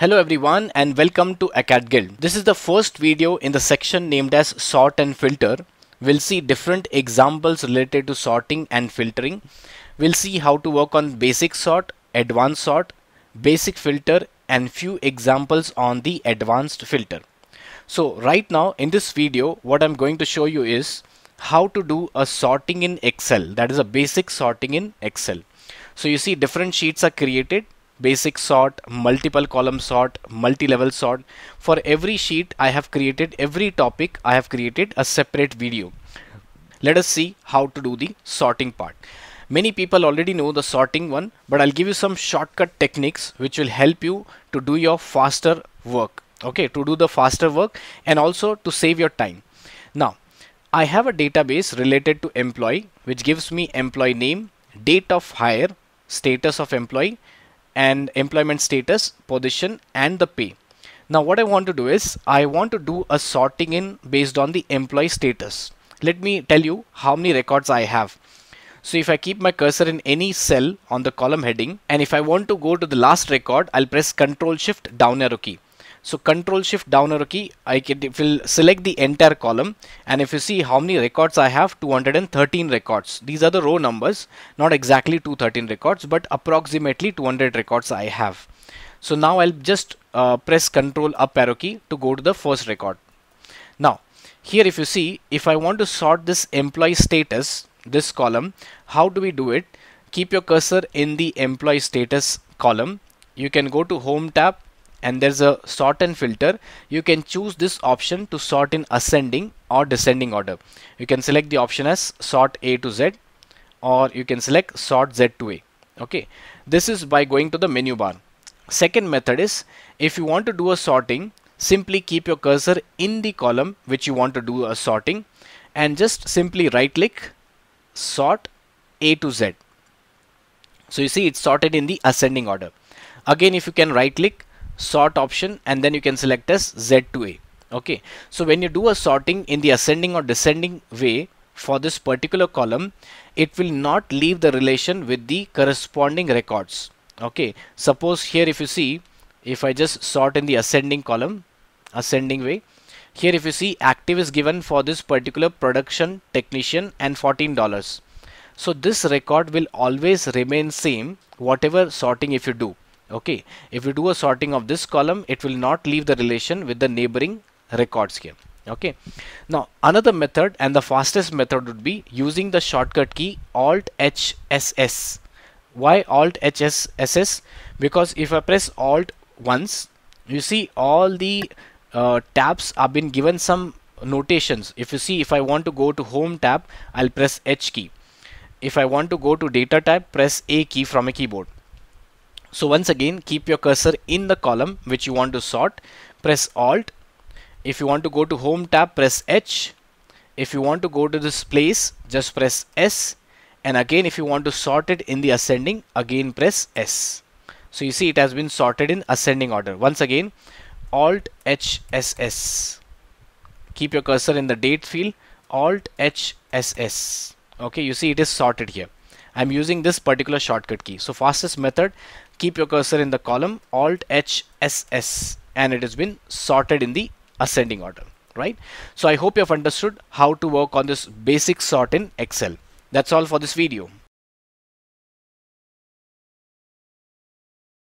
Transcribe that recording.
Hello everyone and welcome to ACAD Guild. This is the first video in the section named as sort and filter. We'll see different examples related to sorting and filtering. We'll see how to work on basic sort, advanced sort, basic filter and few examples on the advanced filter. So right now in this video what I'm going to show you is how to do a sorting in Excel that is a basic sorting in Excel. So you see different sheets are created basic sort, multiple column sort, multi-level sort. For every sheet I have created, every topic I have created a separate video. Let us see how to do the sorting part. Many people already know the sorting one, but I'll give you some shortcut techniques which will help you to do your faster work. Okay, to do the faster work and also to save your time. Now, I have a database related to employee which gives me employee name, date of hire, status of employee, and employment status, position and the pay. Now what I want to do is I want to do a sorting in based on the employee status. Let me tell you how many records I have. So if I keep my cursor in any cell on the column heading and if I want to go to the last record, I'll press Ctrl Shift down arrow key. So control shift down arrow key, I can, it will select the entire column. And if you see how many records I have, 213 records. These are the row numbers, not exactly 213 records, but approximately 200 records I have. So now I'll just uh, press control up arrow key to go to the first record. Now here if you see, if I want to sort this employee status, this column, how do we do it? Keep your cursor in the employee status column. You can go to home tab and there's a sort and filter you can choose this option to sort in ascending or descending order you can select the option as sort A to Z or you can select sort Z to A okay this is by going to the menu bar second method is if you want to do a sorting simply keep your cursor in the column which you want to do a sorting and just simply right click sort A to Z so you see it's sorted in the ascending order again if you can right click sort option and then you can select as Z to A okay so when you do a sorting in the ascending or descending way for this particular column it will not leave the relation with the corresponding records okay suppose here if you see if I just sort in the ascending column ascending way here if you see active is given for this particular production technician and $14 so this record will always remain same whatever sorting if you do okay if you do a sorting of this column it will not leave the relation with the neighboring records here okay now another method and the fastest method would be using the shortcut key alt hss why alt hss because if i press alt once you see all the uh, tabs have been given some notations if you see if i want to go to home tab i'll press h key if i want to go to data tab press a key from a keyboard so once again, keep your cursor in the column which you want to sort. Press Alt. If you want to go to Home tab, press H. If you want to go to this place, just press S. And again, if you want to sort it in the ascending, again press S. So you see it has been sorted in ascending order. Once again, Alt H S S. Keep your cursor in the date field, Alt H S S. Okay, you see it is sorted here. I'm using this particular shortcut key. So fastest method keep your cursor in the column alt h s s and it has been sorted in the ascending order right so i hope you have understood how to work on this basic sort in excel that's all for this video